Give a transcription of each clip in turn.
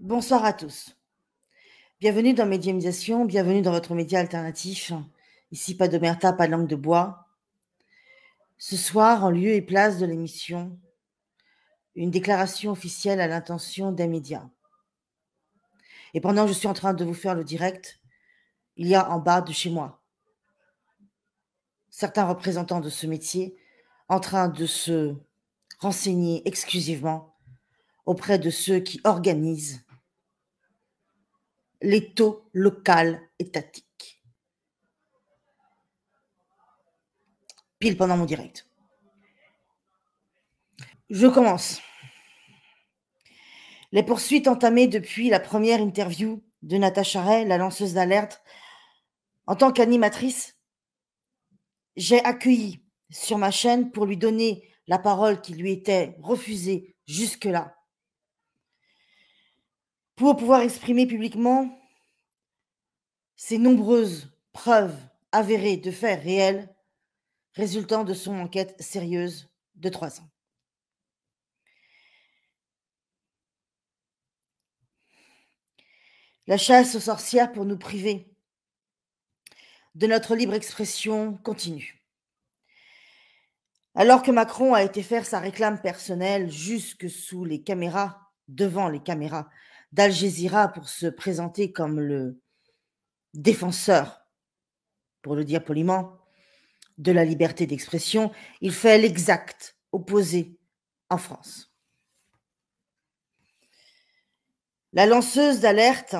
Bonsoir à tous. Bienvenue dans Médiamisation, bienvenue dans votre média alternatif. Ici, pas de merta, pas de langue de bois. Ce soir, en lieu et place de l'émission, une déclaration officielle à l'intention des médias. Et pendant que je suis en train de vous faire le direct, il y a en bas de chez moi certains représentants de ce métier en train de se renseigner exclusivement auprès de ceux qui organisent les taux locales étatiques. Pile pendant mon direct. Je commence. Les poursuites entamées depuis la première interview de Natacha Ray, la lanceuse d'alerte, en tant qu'animatrice, j'ai accueilli sur ma chaîne pour lui donner la parole qui lui était refusée jusque-là pour pouvoir exprimer publiquement ses nombreuses preuves avérées de faits réels résultant de son enquête sérieuse de trois ans. La chasse aux sorcières pour nous priver de notre libre expression continue. Alors que Macron a été faire sa réclame personnelle jusque sous les caméras, devant les caméras d'Al pour se présenter comme le défenseur, pour le dire poliment, de la liberté d'expression, il fait l'exact opposé en France. La lanceuse d'alerte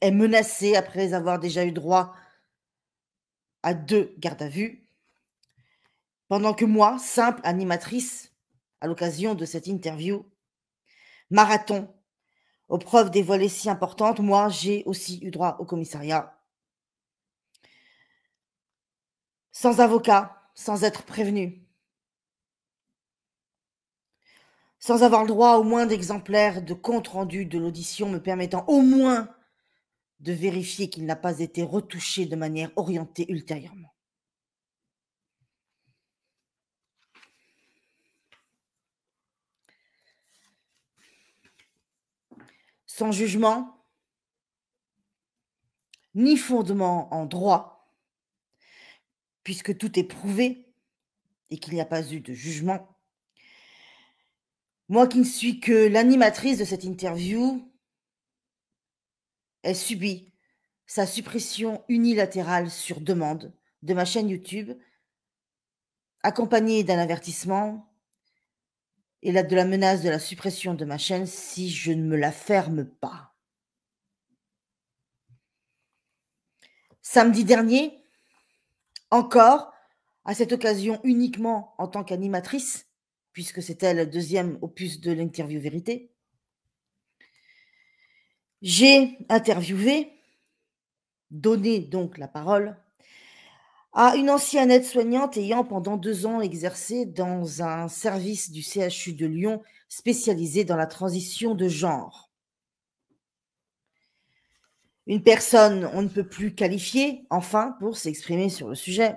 est menacée après avoir déjà eu droit à deux gardes à vue, pendant que moi, simple animatrice, à l'occasion de cette interview, marathon aux preuves dévoilées si importantes, moi, j'ai aussi eu droit au commissariat. Sans avocat, sans être prévenu. Sans avoir le droit au moins d'exemplaires de compte-rendu de l'audition me permettant au moins de vérifier qu'il n'a pas été retouché de manière orientée ultérieurement. sans jugement, ni fondement en droit, puisque tout est prouvé et qu'il n'y a pas eu de jugement. Moi qui ne suis que l'animatrice de cette interview, elle subit sa suppression unilatérale sur demande de ma chaîne YouTube, accompagnée d'un avertissement et là de la menace de la suppression de ma chaîne si je ne me la ferme pas. Samedi dernier, encore, à cette occasion uniquement en tant qu'animatrice, puisque c'était le deuxième opus de l'interview vérité, j'ai interviewé, donné donc la parole à une ancienne aide-soignante ayant pendant deux ans exercé dans un service du CHU de Lyon spécialisé dans la transition de genre. Une personne, on ne peut plus qualifier, enfin, pour s'exprimer sur le sujet,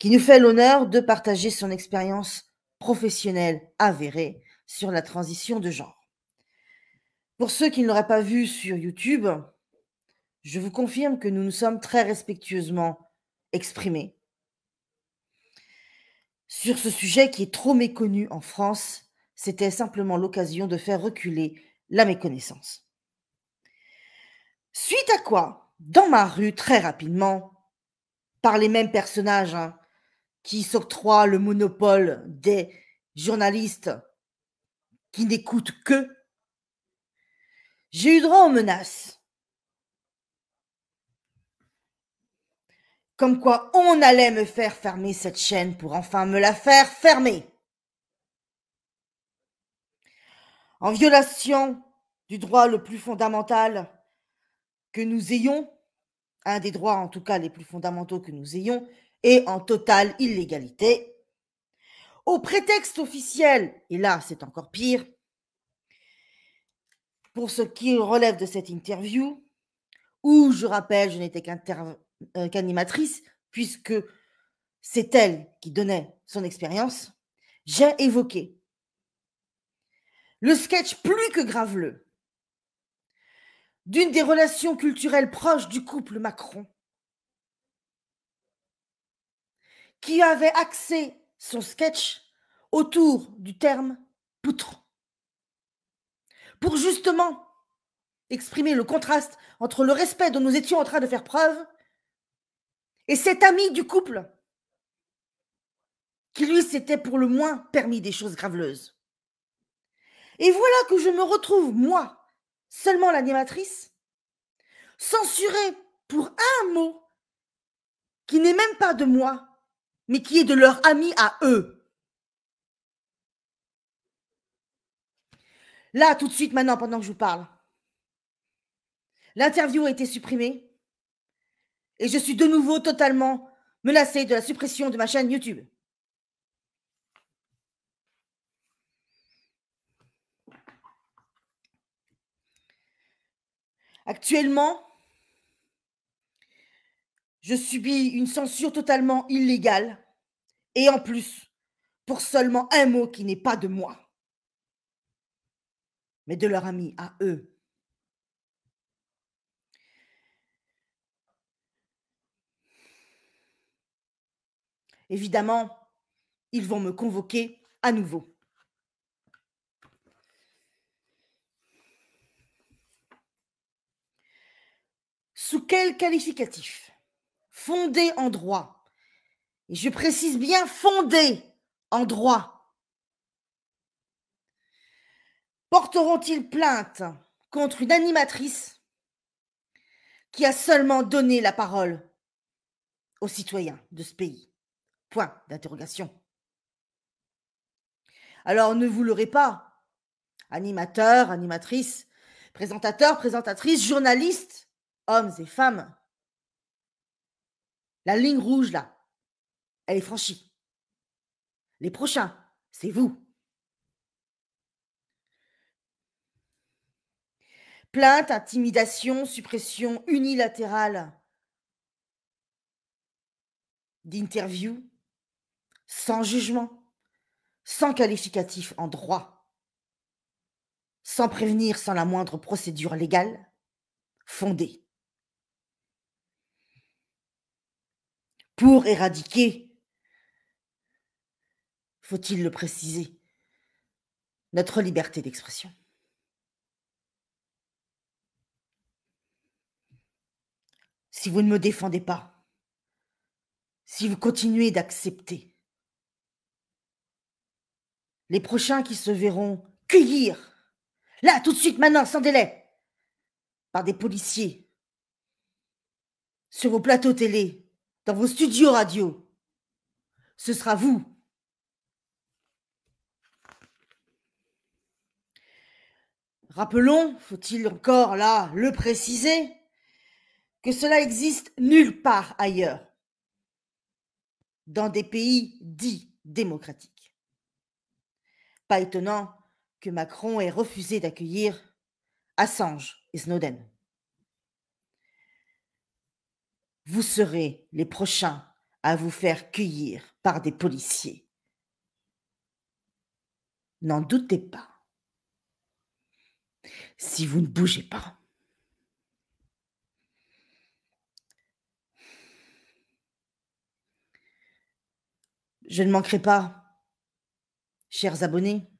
qui nous fait l'honneur de partager son expérience professionnelle avérée sur la transition de genre. Pour ceux qui ne l'auraient pas vu sur YouTube, je vous confirme que nous nous sommes très respectueusement exprimé. sur ce sujet qui est trop méconnu en France, c'était simplement l'occasion de faire reculer la méconnaissance. Suite à quoi, dans ma rue, très rapidement, par les mêmes personnages hein, qui s'octroient le monopole des journalistes qui n'écoutent que, j'ai eu droit aux menaces Comme quoi on allait me faire fermer cette chaîne pour enfin me la faire fermer. En violation du droit le plus fondamental que nous ayons, un des droits en tout cas les plus fondamentaux que nous ayons, et en totale illégalité, au prétexte officiel, et là c'est encore pire, pour ce qui relève de cette interview, où je rappelle, je n'étais qu'intervenant euh, qu'animatrice, puisque c'est elle qui donnait son expérience, j'ai évoqué le sketch plus que graveleux d'une des relations culturelles proches du couple Macron, qui avait axé son sketch autour du terme poutre, pour justement exprimer le contraste entre le respect dont nous étions en train de faire preuve et cet ami du couple, qui lui s'était pour le moins permis des choses graveleuses. Et voilà que je me retrouve, moi, seulement l'animatrice, censurée pour un mot qui n'est même pas de moi, mais qui est de leur ami à eux. Là, tout de suite, maintenant, pendant que je vous parle, l'interview a été supprimée et je suis de nouveau totalement menacée de la suppression de ma chaîne YouTube. Actuellement, je subis une censure totalement illégale et en plus pour seulement un mot qui n'est pas de moi, mais de leur ami à eux. évidemment, ils vont me convoquer à nouveau. Sous quel qualificatif Fondé en droit. Et je précise bien fondé en droit. Porteront-ils plainte contre une animatrice qui a seulement donné la parole aux citoyens de ce pays Point d'interrogation. Alors ne vous l'aurez pas, animateurs, animatrices, présentateurs, présentatrices, journalistes, hommes et femmes. La ligne rouge, là, elle est franchie. Les prochains, c'est vous. Plainte, intimidation, suppression unilatérale d'interviews, sans jugement, sans qualificatif en droit, sans prévenir, sans la moindre procédure légale fondée, pour éradiquer, faut-il le préciser, notre liberté d'expression. Si vous ne me défendez pas, si vous continuez d'accepter les prochains qui se verront cueillir, là, tout de suite, maintenant, sans délai, par des policiers, sur vos plateaux télé, dans vos studios radio. Ce sera vous. Rappelons, faut-il encore là le préciser, que cela existe nulle part ailleurs, dans des pays dits démocratiques étonnant que Macron ait refusé d'accueillir Assange et Snowden. Vous serez les prochains à vous faire cueillir par des policiers. N'en doutez pas. Si vous ne bougez pas. Je ne manquerai pas, chers abonnés,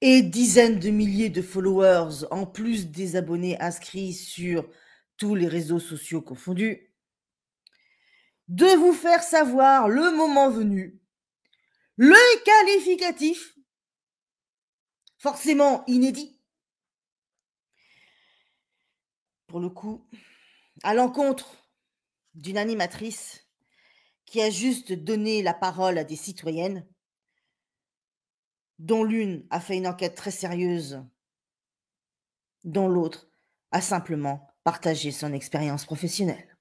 et dizaines de milliers de followers en plus des abonnés inscrits sur tous les réseaux sociaux confondus, de vous faire savoir le moment venu le qualificatif, forcément inédit, pour le coup, à l'encontre d'une animatrice qui a juste donné la parole à des citoyennes dont l'une a fait une enquête très sérieuse, dont l'autre a simplement partagé son expérience professionnelle.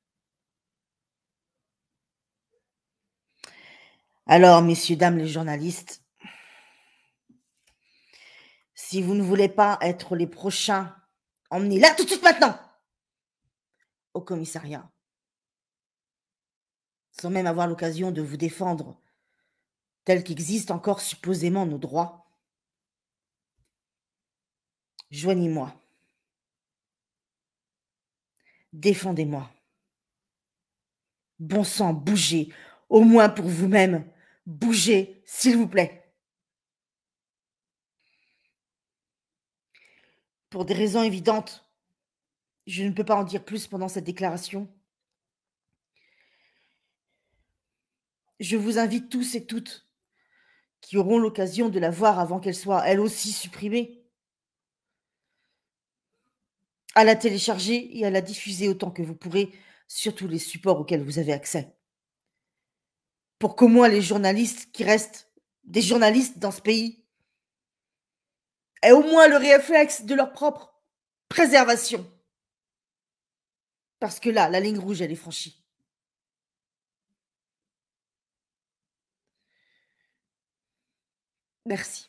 Alors, messieurs, dames, les journalistes, si vous ne voulez pas être les prochains, emmenez là tout de suite maintenant au commissariat, sans même avoir l'occasion de vous défendre tels qu'existent encore supposément nos droits. Joignez-moi. Défendez-moi. Bon sang, bougez, au moins pour vous-même. Bougez, s'il vous plaît. Pour des raisons évidentes, je ne peux pas en dire plus pendant cette déclaration. Je vous invite tous et toutes qui auront l'occasion de la voir avant qu'elle soit elle aussi supprimée, à la télécharger et à la diffuser autant que vous pourrez sur tous les supports auxquels vous avez accès. Pour qu'au moins les journalistes qui restent des journalistes dans ce pays aient au moins le réflexe de leur propre préservation. Parce que là, la ligne rouge, elle est franchie. Merci.